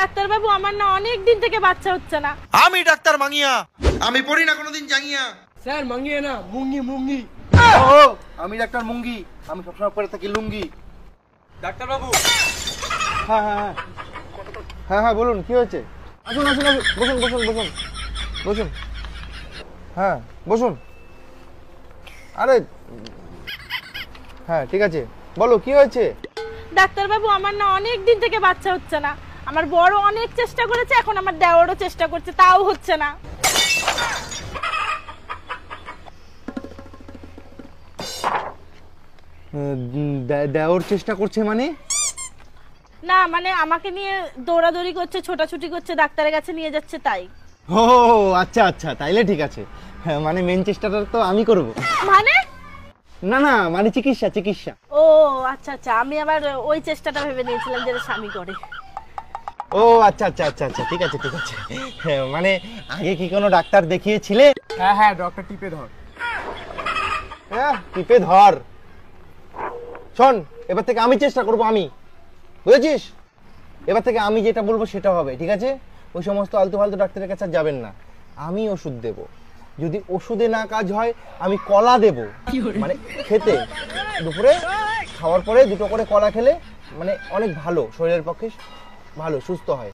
ডাক্তারবাবু আমার না অনেক দিন থেকে বাচ্চা হচ্ছে না আমি ডাক্তার মাঙ্গিয়া আমি পড়ি না কোনোদিন জাঙ্গিয়া স্যার মাঙ্গিয়া না মুঙ্গি মুঙ্গি ও আমি ডাক্তার মুঙ্গি আমি সবসময় পরে থাকি লুঙ্গি ডাক্তার বাবু হ্যাঁ হ্যাঁ হ্যাঁ হ্যাঁ হ্যাঁ বলুন কি হয়েছে আসুন আসুন আসুন বসুন বসুন বসুন বসুন হ্যাঁ বসুন আরে হ্যাঁ ঠিক আছে বলো কি হয়েছে ডাক্তারবাবু আমার না অনেক দিন থেকে বাচ্চা হচ্ছে না আমার বড় অনেক চেষ্টা করেছে এখন আমার দেওয়ারও চেষ্টা করছে তাও হচ্ছে না দেওয়ার চেষ্টা করছে মানে না মানে আমাকে নিয়ে দৌড়াদৌড়ি করছে ছোটাছুটি করছে ডাক্তারের কাছে নিয়ে যাচ্ছে তাই ও আচ্ছা আচ্ছা তাইলে ঠিক আছে হ্যাঁ মানে মেন চেষ্টাটা তো আমি করব মানে না না মানে চিকিৎসা চিকিৎসা ও আচ্ছা আচ্ছা আমি আবার ওই চেষ্টাটা ভেবে নিয়েছিলাম যেটা স্বামী করে ও আচ্ছা আচ্ছা আচ্ছা আচ্ছা ঠিক আছে ঠিক আছে হ্যাঁ, মানে আগে কি কোনো ডাক্তার দেখিয়েছিলে হ্যাঁ হ্যাঁ ডক্টর টিপে ধর হ্যাঁ টিপে ধর শোন এবার থেকে আমি চেষ্টা করব আমি বুঝেছিস এবার থেকে আমি যেটা বলবো সেটা হবে ঠিক আছে ওই সমস্ত আলতু ফালতু ডাক্তারের কাছে যাবেন না আমি ওষুধ দেব যদি ওষুধে না কাজ হয় আমি কলা দেব মানে খেতে দুপুরে খাওয়ার পরে দুটো করে কলা খেলে মানে অনেক ভালো শরীরের পক্ষে ভালো সুস্থ হয়